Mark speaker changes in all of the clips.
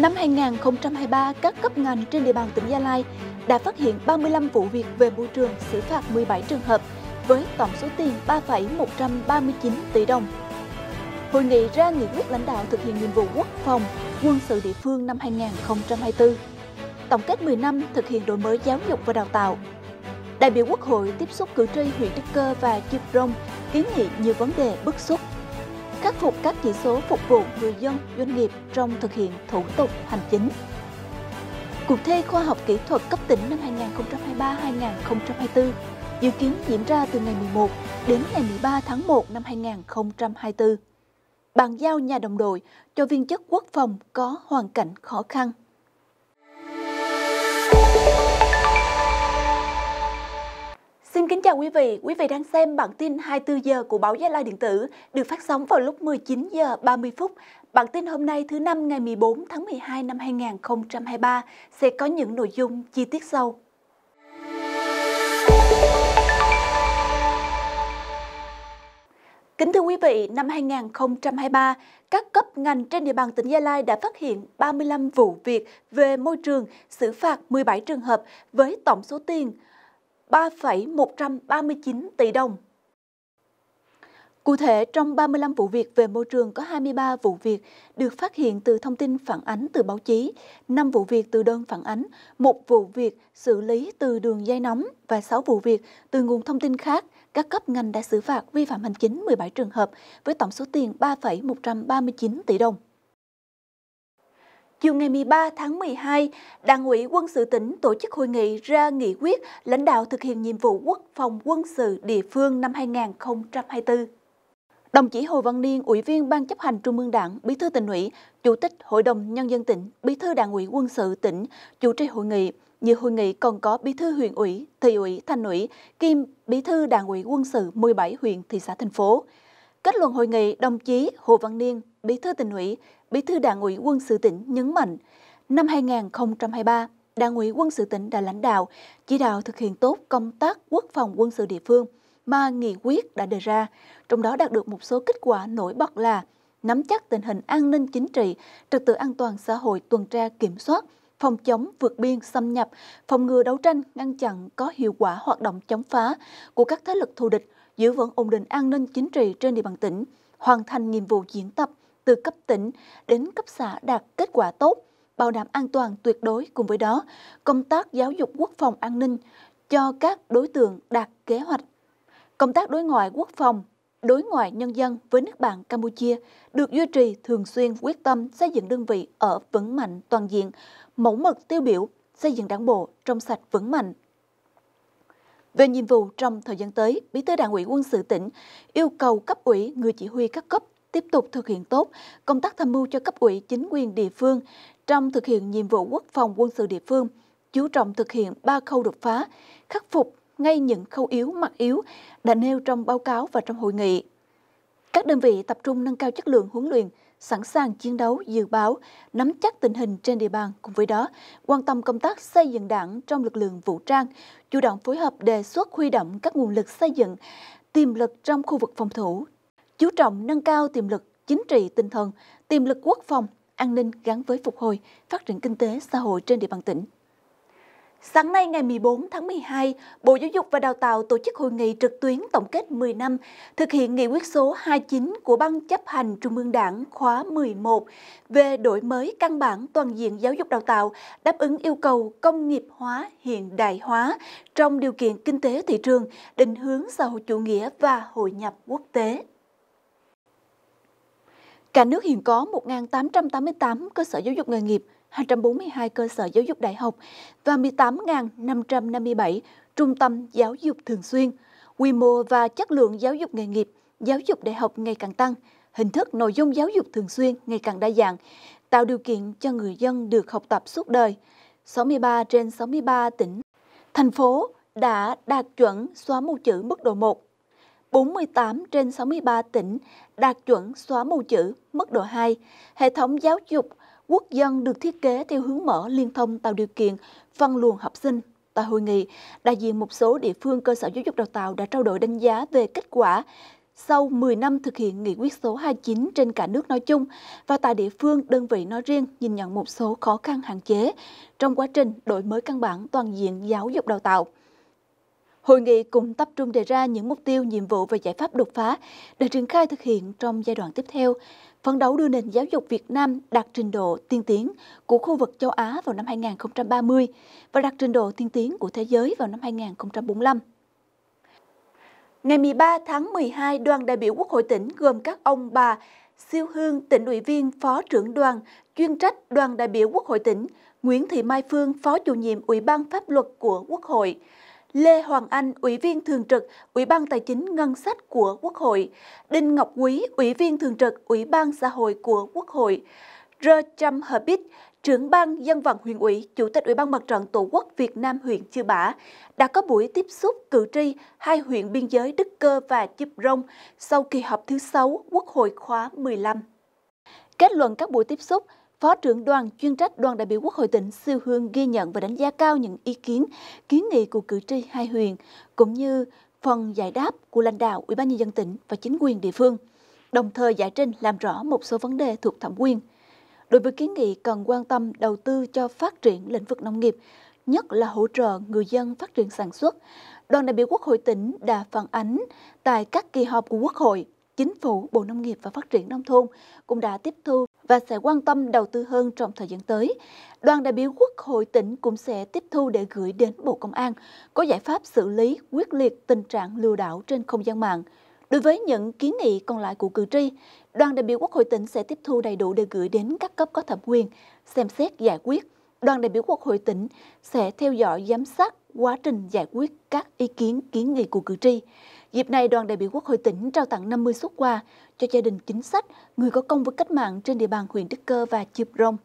Speaker 1: Năm 2023, các cấp ngành trên địa bàn tỉnh Gia Lai đã phát hiện 35 vụ việc về môi trường xử phạt 17 trường hợp với tổng số tiền 3,139 tỷ đồng. Hội nghị ra nghị quyết lãnh đạo thực hiện nhiệm vụ quốc phòng, quân sự địa phương năm 2024, tổng kết 10 năm thực hiện đổi mới giáo dục và đào tạo. Đại biểu Quốc hội tiếp xúc cử tri huyện Đức Cơ và Chịp Rông kiến nghị nhiều vấn đề bức xúc phục các chỉ số phục vụ người dân, doanh nghiệp trong thực hiện thủ tục hành chính. Cuộc thi khoa học kỹ thuật cấp tỉnh năm 2023-2024 dự kiến diễn ra từ ngày 11 đến ngày 13 tháng 1 năm 2024. Bàn giao nhà đồng đội cho viên chức quốc phòng có hoàn cảnh khó khăn. chào quý vị, quý vị đang xem bản tin 24 giờ của báo Gia Lai Điện tử được phát sóng vào lúc 19 giờ 30 phút. Bản tin hôm nay thứ năm ngày 14 tháng 12 năm 2023 sẽ có những nội dung chi tiết sau. Kính thưa quý vị, năm 2023, các cấp ngành trên địa bàn tỉnh Gia Lai đã phát hiện 35 vụ việc về môi trường, xử phạt 17 trường hợp với tổng số tiền 3,139 tỷ đồng. Cụ thể, trong 35 vụ việc về môi trường có 23 vụ việc được phát hiện từ thông tin phản ánh từ báo chí, 5 vụ việc từ đơn phản ánh, 1 vụ việc xử lý từ đường dây nóng và 6 vụ việc từ nguồn thông tin khác. Các cấp ngành đã xử phạt vi phạm hành chính 17 trường hợp với tổng số tiền 3,139 tỷ đồng chiều ngày 13 tháng 12, Đảng ủy quân sự tỉnh tổ chức hội nghị ra nghị quyết lãnh đạo thực hiện nhiệm vụ quốc phòng quân sự địa phương năm 2024. Đồng chí Hồ Văn Niên, Ủy viên Ban chấp hành Trung ương Đảng, Bí thư tỉnh ủy, Chủ tịch Hội đồng Nhân dân tỉnh, Bí thư Đảng ủy quân sự tỉnh, chủ trì hội nghị. Dự hội nghị còn có Bí thư huyện ủy, thị ủy, thành ủy, kiêm Bí thư Đảng ủy quân sự 17 huyện, thị xã, thành phố. Kết luận hội nghị, đồng chí Hồ Văn Niên, Bí thư tỉnh ủy, Bí thư Đảng ủy quân sự tỉnh nhấn mạnh, năm 2023, Đảng ủy quân sự tỉnh đã lãnh đạo, chỉ đạo thực hiện tốt công tác quốc phòng quân sự địa phương mà nghị quyết đã đề ra, trong đó đạt được một số kết quả nổi bật là nắm chắc tình hình an ninh chính trị, trật tự an toàn xã hội tuần tra kiểm soát – phòng chống vượt biên xâm nhập, phòng ngừa đấu tranh, ngăn chặn có hiệu quả hoạt động chống phá của các thế lực thù địch, giữ vững ổn định an ninh chính trị trên địa bàn tỉnh, hoàn thành nhiệm vụ diễn tập từ cấp tỉnh đến cấp xã đạt kết quả tốt, bảo đảm an toàn tuyệt đối cùng với đó, công tác giáo dục quốc phòng an ninh cho các đối tượng đạt kế hoạch. Công tác đối ngoại quốc phòng đối ngoại nhân dân với nước bạn Campuchia được duy trì thường xuyên quyết tâm xây dựng đơn vị ở vững mạnh toàn diện, mẫu mực tiêu biểu, xây dựng đảng bộ trong sạch vững mạnh. Về nhiệm vụ trong thời gian tới, Bí thư Đảng ủy quân sự tỉnh yêu cầu cấp ủy người chỉ huy các cấp tiếp tục thực hiện tốt công tác tham mưu cho cấp ủy chính quyền địa phương trong thực hiện nhiệm vụ quốc phòng quân sự địa phương, chú trọng thực hiện ba khâu đột phá, khắc phục ngay những khâu yếu mặt yếu đã nêu trong báo cáo và trong hội nghị. Các đơn vị tập trung nâng cao chất lượng huấn luyện, sẵn sàng chiến đấu, dự báo, nắm chắc tình hình trên địa bàn. Cùng với đó, quan tâm công tác xây dựng đảng trong lực lượng vũ trang, chủ động phối hợp đề xuất huy động các nguồn lực xây dựng, tiềm lực trong khu vực phòng thủ, chú trọng nâng cao tiềm lực chính trị tinh thần, tiềm lực quốc phòng, an ninh gắn với phục hồi, phát triển kinh tế xã hội trên địa bàn tỉnh. Sáng nay ngày 14 tháng 12, Bộ Giáo dục và Đào tạo tổ chức hội nghị trực tuyến tổng kết 10 năm thực hiện nghị quyết số 29 của Ban chấp hành Trung ương Đảng khóa 11 về đổi mới căn bản toàn diện giáo dục đào tạo đáp ứng yêu cầu công nghiệp hóa hiện đại hóa trong điều kiện kinh tế thị trường, định hướng xã hội chủ nghĩa và hội nhập quốc tế. Cả nước hiện có 1.888 cơ sở giáo dục nghề nghiệp, 242 cơ sở giáo dục đại học và 18.557 trung tâm giáo dục thường xuyên. Quy mô và chất lượng giáo dục nghề nghiệp, giáo dục đại học ngày càng tăng, hình thức nội dung giáo dục thường xuyên ngày càng đa dạng, tạo điều kiện cho người dân được học tập suốt đời. 63 trên 63 tỉnh, thành phố đã đạt chuẩn xóa mù chữ mức độ 1. 48 trên 63 tỉnh đạt chuẩn xóa mù chữ mức độ 2. Hệ thống giáo dục quốc dân được thiết kế theo hướng mở liên thông tạo điều kiện phân luồng học sinh. Tại hội nghị, đại diện một số địa phương cơ sở giáo dục đào tạo đã trao đổi đánh giá về kết quả sau 10 năm thực hiện nghị quyết số 29 trên cả nước nói chung và tại địa phương đơn vị nói riêng nhìn nhận một số khó khăn hạn chế trong quá trình đổi mới căn bản toàn diện giáo dục đào tạo. Hội nghị cũng tập trung đề ra những mục tiêu, nhiệm vụ và giải pháp đột phá để triển khai thực hiện trong giai đoạn tiếp theo, phấn đấu đưa nền giáo dục Việt Nam đạt trình độ tiên tiến của khu vực châu Á vào năm 2030 và đạt trình độ tiên tiến của thế giới vào năm 2045. Ngày 13 tháng 12, đoàn đại biểu Quốc hội tỉnh gồm các ông bà Siêu Hương, tỉnh ủy viên, phó trưởng đoàn, chuyên trách đoàn đại biểu Quốc hội tỉnh, Nguyễn Thị Mai Phương, phó chủ nhiệm Ủy ban Pháp luật của Quốc hội, Lê Hoàng Anh, Ủy viên Thường trực, Ủy ban Tài chính Ngân sách của Quốc hội, Đinh Ngọc Quý, Ủy viên Thường trực, Ủy ban Xã hội của Quốc hội, Rơ Trâm Hờ Bích, trưởng ban dân vận huyện ủy, chủ tịch Ủy ban Mặt trận Tổ quốc Việt Nam huyện Chư Bả đã có buổi tiếp xúc cử tri hai huyện biên giới Đức Cơ và Chụp Rông sau kỳ họp thứ 6 Quốc hội khóa 15. Kết luận các buổi tiếp xúc, Phó trưởng đoàn chuyên trách đoàn đại biểu Quốc hội tỉnh Siêu Hương ghi nhận và đánh giá cao những ý kiến, kiến nghị của cử tri hai huyện, cũng như phần giải đáp của lãnh đạo Ủy ban nhân dân tỉnh và chính quyền địa phương, đồng thời giải trình làm rõ một số vấn đề thuộc thẩm quyền. Đối với kiến nghị cần quan tâm đầu tư cho phát triển lĩnh vực nông nghiệp, nhất là hỗ trợ người dân phát triển sản xuất, đoàn đại biểu Quốc hội tỉnh đã phản ánh tại các kỳ họp của Quốc hội Chính phủ, Bộ Nông nghiệp và Phát triển Nông thôn cũng đã tiếp thu và sẽ quan tâm đầu tư hơn trong thời gian tới. Đoàn đại biểu Quốc hội tỉnh cũng sẽ tiếp thu để gửi đến Bộ Công an có giải pháp xử lý quyết liệt tình trạng lừa đảo trên không gian mạng. Đối với những kiến nghị còn lại của cử tri, đoàn đại biểu Quốc hội tỉnh sẽ tiếp thu đầy đủ để gửi đến các cấp có thẩm quyền, xem xét giải quyết. Đoàn đại biểu Quốc hội tỉnh sẽ theo dõi giám sát quá trình giải quyết các ý kiến kiến nghị của cử tri. Dịp này, đoàn đại biểu Quốc hội tỉnh trao tặng 50 xuất quà cho gia đình chính sách, người có công với cách mạng trên địa bàn huyện Đức Cơ và Chịp Rông.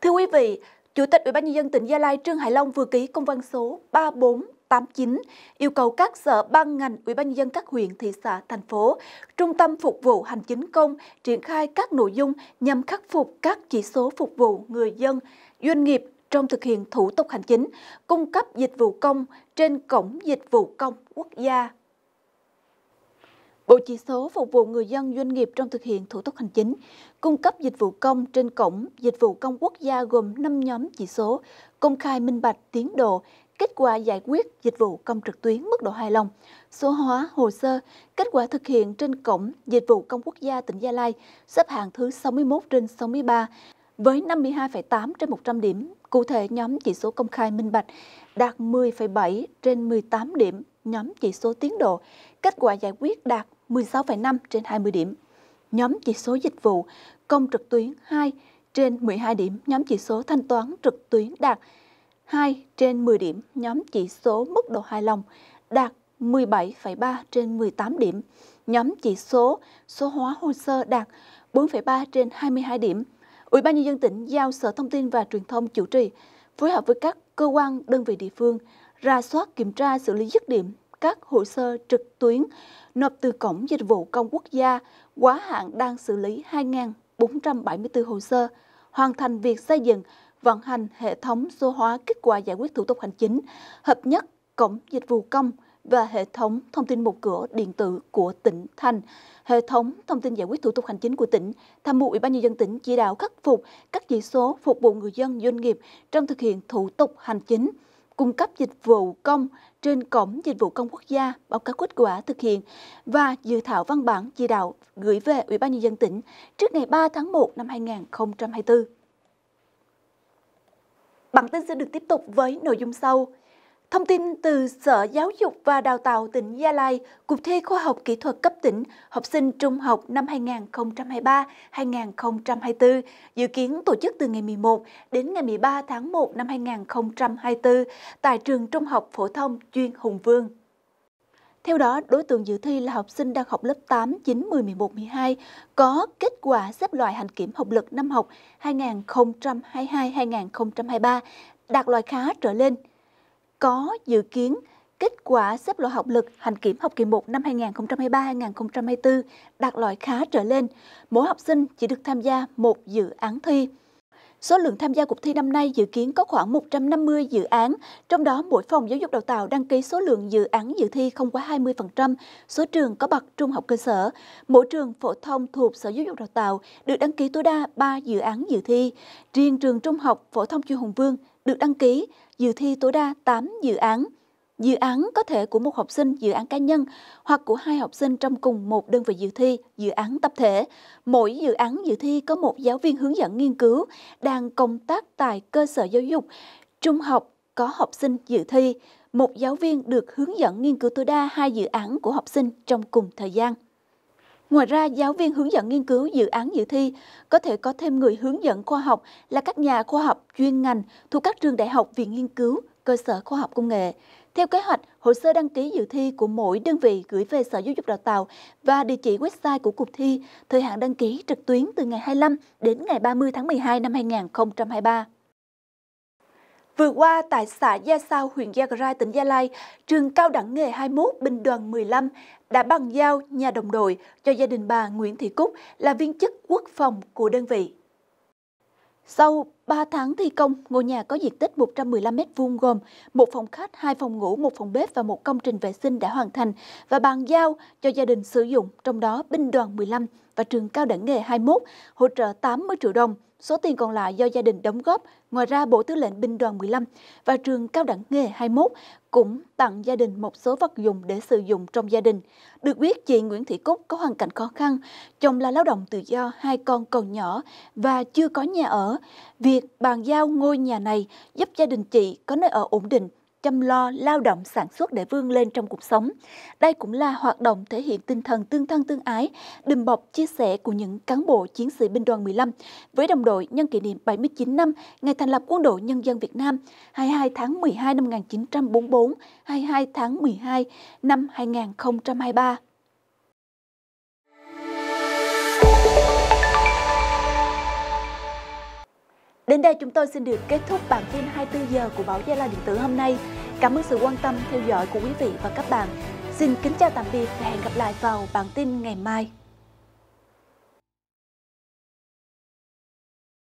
Speaker 1: Thưa quý vị, Chủ tịch Ủy ban nhân dân tỉnh Gia Lai Trương Hải Long vừa ký công văn số 3489 yêu cầu các sở ban ngành Ủy ban nhân dân các huyện, thị xã, thành phố, trung tâm phục vụ hành chính công triển khai các nội dung nhằm khắc phục các chỉ số phục vụ người dân, doanh nghiệp trong thực hiện thủ tục hành chính, cung cấp dịch vụ công trên Cổng Dịch vụ Công Quốc gia. Bộ chỉ số phục vụ người dân doanh nghiệp trong thực hiện thủ tục hành chính, cung cấp dịch vụ công trên Cổng Dịch vụ Công Quốc gia gồm 5 nhóm chỉ số, công khai minh bạch tiến độ, kết quả giải quyết dịch vụ công trực tuyến mức độ hài lòng, số hóa hồ sơ, kết quả thực hiện trên cổng Dịch vụ Công Quốc gia tỉnh Gia Lai xếp hạng thứ 61 trên 63 với 52,8 trên 100 điểm Cụ thể, nhóm chỉ số công khai minh bạch đạt 10,7 trên 18 điểm, nhóm chỉ số tiến độ, kết quả giải quyết đạt 16,5 trên 20 điểm. Nhóm chỉ số dịch vụ công trực tuyến 2 trên 12 điểm, nhóm chỉ số thanh toán trực tuyến đạt 2 trên 10 điểm, nhóm chỉ số mức độ hài lòng đạt 17,3 trên 18 điểm, nhóm chỉ số số hóa hồ sơ đạt 4,3 trên 22 điểm, Ủy ban nhân dân tỉnh giao Sở Thông tin và Truyền thông chủ trì, phối hợp với các cơ quan, đơn vị địa phương, ra soát kiểm tra xử lý dứt điểm các hồ sơ trực tuyến nộp từ Cổng Dịch vụ Công Quốc gia quá hạn đang xử lý 2.474 hồ sơ, hoàn thành việc xây dựng, vận hành hệ thống số hóa kết quả giải quyết thủ tục hành chính, hợp nhất Cổng Dịch vụ Công – và hệ thống thông tin một cửa điện tử của tỉnh thành. Hệ thống thông tin giải quyết thủ tục hành chính của tỉnh tham mưu Ủy ban nhân dân tỉnh chỉ đạo khắc phục các chỉ số phục vụ người dân doanh nghiệp trong thực hiện thủ tục hành chính cung cấp dịch vụ công trên cổng dịch vụ công quốc gia báo cáo kết quả thực hiện và dự thảo văn bản chỉ đạo gửi về Ủy ban nhân dân tỉnh trước ngày 3 tháng 1 năm 2024. Bản tin sẽ được tiếp tục với nội dung sau. Thông tin từ Sở Giáo dục và Đào tạo tỉnh Gia Lai, cuộc thi khoa học kỹ thuật cấp tỉnh học sinh trung học năm 2023-2024 dự kiến tổ chức từ ngày 11 đến ngày 13 tháng 1 năm 2024 tại trường Trung học phổ thông chuyên Hùng Vương. Theo đó, đối tượng dự thi là học sinh đang học lớp 8, 9, 10, 11, 12 có kết quả xếp loại hành kiểm học lực năm học 2022-2023 đạt loại khá trở lên – có dự kiến kết quả xếp loại học lực hành kiểm học kỳ 1 năm 2023-2024 đạt loại khá trở lên, mỗi học sinh chỉ được tham gia một dự án thi. Số lượng tham gia cuộc thi năm nay dự kiến có khoảng 150 dự án, trong đó mỗi phòng giáo dục đào tạo đăng ký số lượng dự án dự thi không quá 20%, số trường có bậc trung học cơ sở. Mỗi trường phổ thông thuộc Sở Giáo dục Đào tạo được đăng ký tối đa 3 dự án dự thi. Riêng trường trung học phổ thông Chu Hồng Vương được đăng ký, dự thi tối đa 8 dự án. Dự án có thể của một học sinh dự án cá nhân hoặc của hai học sinh trong cùng một đơn vị dự thi, dự án tập thể. Mỗi dự án dự thi có một giáo viên hướng dẫn nghiên cứu đang công tác tại cơ sở giáo dục trung học có học sinh dự thi, một giáo viên được hướng dẫn nghiên cứu tối đa hai dự án của học sinh trong cùng thời gian. Ngoài ra, giáo viên hướng dẫn nghiên cứu dự án dự thi có thể có thêm người hướng dẫn khoa học là các nhà khoa học chuyên ngành thuộc các trường đại học viện nghiên cứu, cơ sở khoa học công nghệ. Theo kế hoạch, hồ sơ đăng ký dự thi của mỗi đơn vị gửi về Sở Giáo dục Đào tạo và địa chỉ website của cuộc thi, thời hạn đăng ký trực tuyến từ ngày 25 đến ngày 30 tháng 12 năm 2023. Vừa qua, tại xã Gia Sao, huyện Gia Rai, tỉnh Gia Lai, trường cao đẳng nghề 21 Binh đoàn 15 đã bàn giao nhà đồng đội cho gia đình bà Nguyễn Thị Cúc là viên chức quốc phòng của đơn vị. Sau 3 tháng thi công, ngôi nhà có diện tích 115m2 gồm một phòng khách, hai phòng ngủ, một phòng bếp và một công trình vệ sinh đã hoàn thành và bàn giao cho gia đình sử dụng, trong đó binh đoàn 15 và trường cao đẳng nghề 21 hỗ trợ 80 triệu đồng. Số tiền còn lại do gia đình đóng góp, ngoài ra Bộ Tư lệnh Binh đoàn 15 và trường Cao đẳng nghề 21 cũng tặng gia đình một số vật dụng để sử dụng trong gia đình. Được biết, chị Nguyễn Thị Cúc có hoàn cảnh khó khăn, chồng là lao động tự do, hai con còn nhỏ và chưa có nhà ở. Việc bàn giao ngôi nhà này giúp gia đình chị có nơi ở ổn định chăm lo, lao động, sản xuất để vươn lên trong cuộc sống. Đây cũng là hoạt động thể hiện tinh thần tương thân tương ái, đùm bọc chia sẻ của những cán bộ chiến sĩ binh đoàn 15 với đồng đội nhân kỷ niệm 79 năm ngày thành lập Quân đội Nhân dân Việt Nam 22 tháng 12 năm 1944, 22 tháng 12 năm 2023. Đến đây chúng tôi xin được kết thúc bản tin 24 giờ của báo Gia Lai Điện tử hôm nay. Cảm ơn sự quan tâm theo dõi của quý vị và các bạn. Xin kính chào tạm biệt và hẹn gặp lại vào bản tin ngày mai.